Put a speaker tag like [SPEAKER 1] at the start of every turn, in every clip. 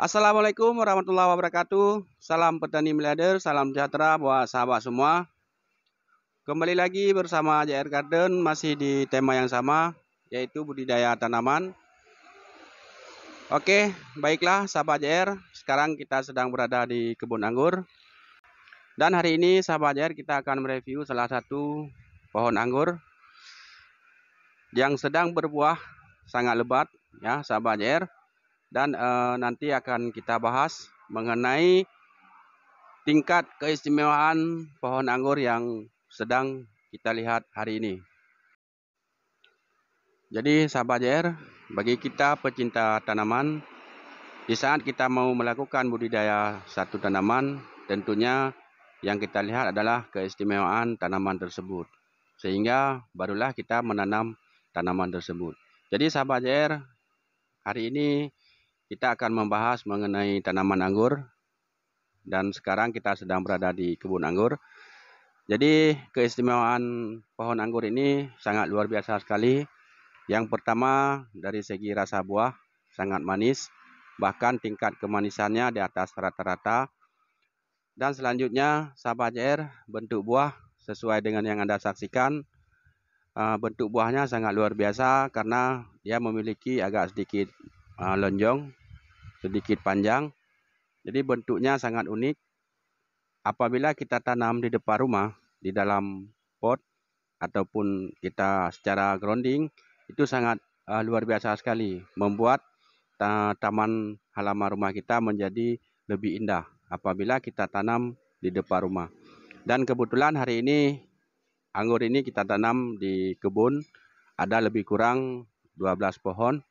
[SPEAKER 1] Assalamualaikum warahmatullahi wabarakatuh. Salam petani miliarder, salam sejahtera buat sahabat semua. Kembali lagi bersama JR Garden masih di tema yang sama yaitu budidaya tanaman. Oke, baiklah sahabat JR, sekarang kita sedang berada di kebun anggur. Dan hari ini sahabat JR kita akan mereview salah satu pohon anggur yang sedang berbuah sangat lebat ya sahabat JR dan uh, nanti akan kita bahas mengenai tingkat keistimewaan pohon anggur yang sedang kita lihat hari ini. Jadi sahabat JR, bagi kita pecinta tanaman, di saat kita mau melakukan budidaya satu tanaman, tentunya yang kita lihat adalah keistimewaan tanaman tersebut. Sehingga barulah kita menanam tanaman tersebut. Jadi sahabat JR, hari ini kita akan membahas mengenai tanaman anggur dan sekarang kita sedang berada di kebun anggur. Jadi keistimewaan pohon anggur ini sangat luar biasa sekali. Yang pertama dari segi rasa buah sangat manis, bahkan tingkat kemanisannya di atas rata-rata. Dan selanjutnya sahabat JR bentuk buah sesuai dengan yang Anda saksikan eh, bentuk buahnya sangat luar biasa karena dia memiliki agak sedikit eh, lonjong sedikit panjang. Jadi bentuknya sangat unik. Apabila kita tanam di depan rumah, di dalam pot ataupun kita secara grounding itu sangat uh, luar biasa sekali membuat uh, taman halaman rumah kita menjadi lebih indah apabila kita tanam di depan rumah. Dan kebetulan hari ini anggur ini kita tanam di kebun ada lebih kurang 12 pohon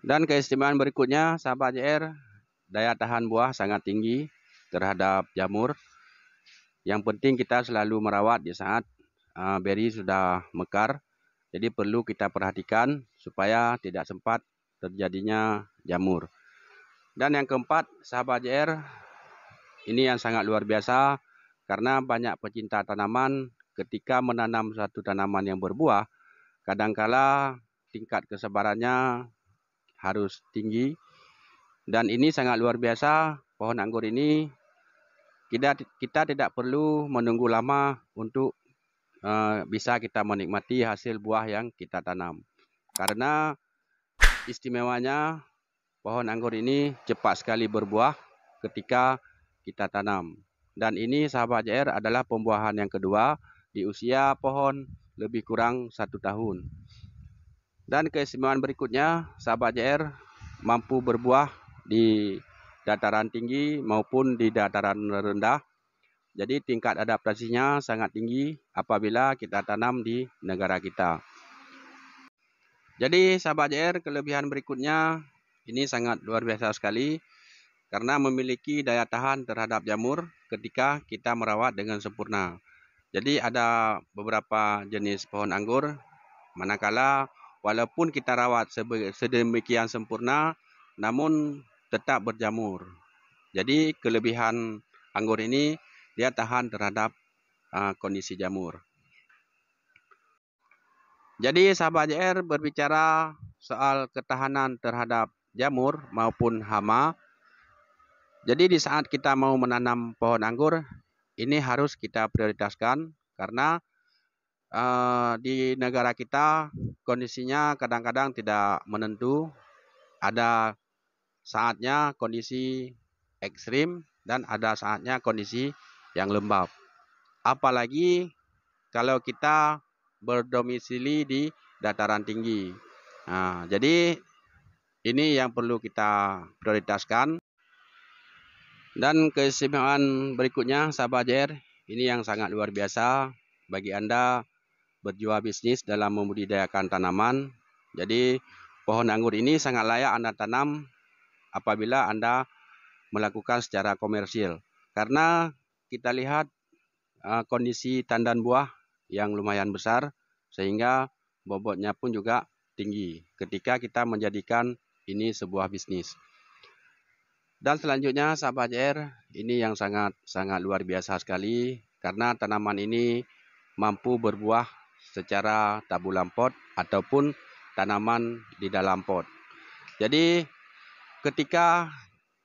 [SPEAKER 1] dan keistimewaan berikutnya, sahabat JR, daya tahan buah sangat tinggi terhadap jamur. Yang penting kita selalu merawat di saat uh, beri sudah mekar. Jadi perlu kita perhatikan supaya tidak sempat terjadinya jamur. Dan yang keempat, sahabat JR, ini yang sangat luar biasa karena banyak pecinta tanaman ketika menanam satu tanaman yang berbuah, kadangkala tingkat kesabarannya harus tinggi dan ini sangat luar biasa pohon anggur ini kita kita tidak perlu menunggu lama untuk uh, bisa kita menikmati hasil buah yang kita tanam karena istimewanya pohon anggur ini cepat sekali berbuah ketika kita tanam dan ini sahabat JR adalah pembuahan yang kedua di usia pohon lebih kurang satu tahun. Dan keistimewaan berikutnya, sahabat JR mampu berbuah di dataran tinggi maupun di dataran rendah. Jadi tingkat adaptasinya sangat tinggi apabila kita tanam di negara kita. Jadi sahabat JR kelebihan berikutnya ini sangat luar biasa sekali karena memiliki daya tahan terhadap jamur ketika kita merawat dengan sempurna. Jadi ada beberapa jenis pohon anggur manakala Walaupun kita rawat sedemikian sempurna, namun tetap berjamur. Jadi kelebihan anggur ini dia tahan terhadap uh, kondisi jamur. Jadi sahabat JR berbicara soal ketahanan terhadap jamur maupun hama. Jadi di saat kita mau menanam pohon anggur, ini harus kita prioritaskan karena Eh, di negara kita kondisinya kadang-kadang tidak menentu. Ada saatnya kondisi ekstrim dan ada saatnya kondisi yang lembab. Apalagi kalau kita berdomisili di dataran tinggi. Nah, jadi ini yang perlu kita prioritaskan. Dan kesimpulan berikutnya, sahabat Jair, ini yang sangat luar biasa bagi Anda berjiwa bisnis dalam membudidayakan tanaman. Jadi pohon anggur ini sangat layak Anda tanam apabila Anda melakukan secara komersil. Karena kita lihat uh, kondisi tandan buah yang lumayan besar sehingga bobotnya pun juga tinggi ketika kita menjadikan ini sebuah bisnis. Dan selanjutnya sahabat JR, ini yang sangat sangat luar biasa sekali karena tanaman ini mampu berbuah secara tabulan pot ataupun tanaman di dalam pot. Jadi ketika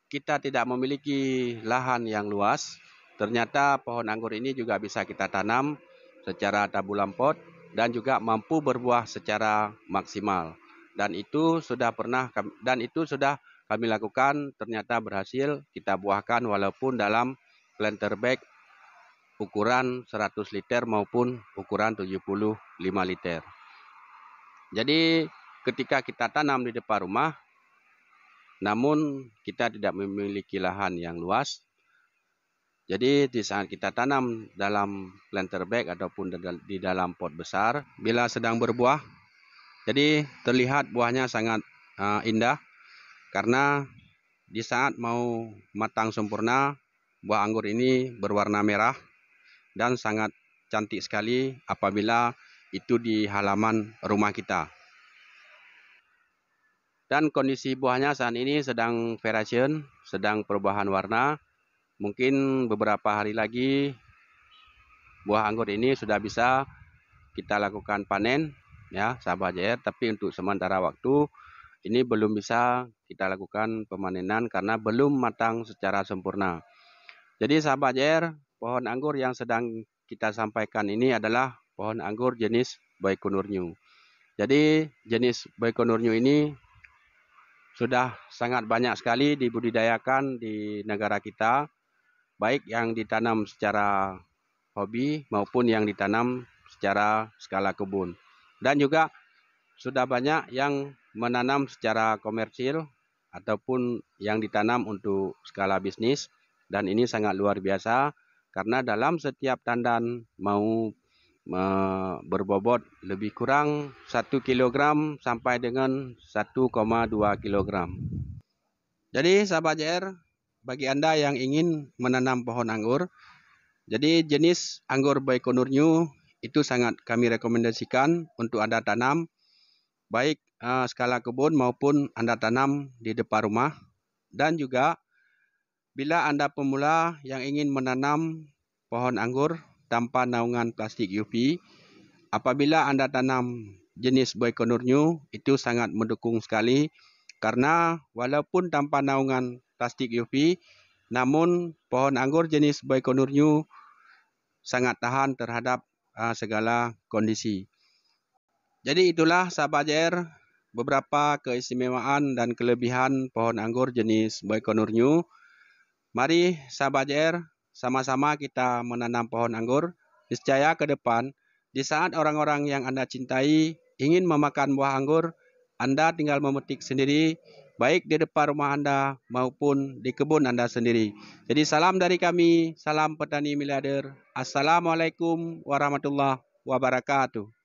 [SPEAKER 1] kita tidak memiliki lahan yang luas, ternyata pohon anggur ini juga bisa kita tanam secara tabulan pot dan juga mampu berbuah secara maksimal. Dan itu sudah pernah dan itu sudah kami lakukan ternyata berhasil kita buahkan walaupun dalam planter bag ukuran 100 liter maupun ukuran 75 liter. Jadi ketika kita tanam di depan rumah, namun kita tidak memiliki lahan yang luas, jadi di saat kita tanam dalam planter bag ataupun di dalam pot besar, bila sedang berbuah, jadi terlihat buahnya sangat ah, indah karena di saat mau matang sempurna, buah anggur ini berwarna merah dan sangat cantik sekali apabila itu di halaman rumah kita. Dan kondisi buahnya saat ini sedang variation, sedang perubahan warna. Mungkin beberapa hari lagi buah anggur ini sudah bisa kita lakukan panen ya sahabat JR tapi untuk sementara waktu ini belum bisa kita lakukan pemanenan karena belum matang secara sempurna. Jadi sahabat JR pohon anggur yang sedang kita sampaikan ini adalah pohon anggur jenis Baikonur New. Jadi jenis Baikonur New ini sudah sangat banyak sekali dibudidayakan di negara kita, baik yang ditanam secara hobi maupun yang ditanam secara skala kebun. Dan juga sudah banyak yang menanam secara komersil ataupun yang ditanam untuk skala bisnis dan ini sangat luar biasa karena dalam setiap tandan mau berbobot lebih kurang 1 kg sampai dengan 1,2 kg. Jadi sahabat JR, bagi Anda yang ingin menanam pohon anggur, jadi jenis anggur Baikonur New itu sangat kami rekomendasikan untuk Anda tanam baik eh, skala kebun maupun Anda tanam di depan rumah dan juga Bila Anda pemula yang ingin menanam pohon anggur tanpa naungan plastik UV, apabila Anda tanam jenis Boykonur New, itu sangat mendukung sekali karena walaupun tanpa naungan plastik UV, namun pohon anggur jenis Boykonur New sangat tahan terhadap uh, segala kondisi. Jadi itulah sahabat JR beberapa keistimewaan dan kelebihan pohon anggur jenis Boykonur New Mari sahabat JR, sama-sama kita menanam pohon anggur. Niscaya ke depan, di saat orang-orang yang Anda cintai ingin memakan buah anggur, Anda tinggal memetik sendiri, baik di depan rumah Anda maupun di kebun Anda sendiri. Jadi salam dari kami, salam petani miliarder. Assalamualaikum warahmatullahi wabarakatuh.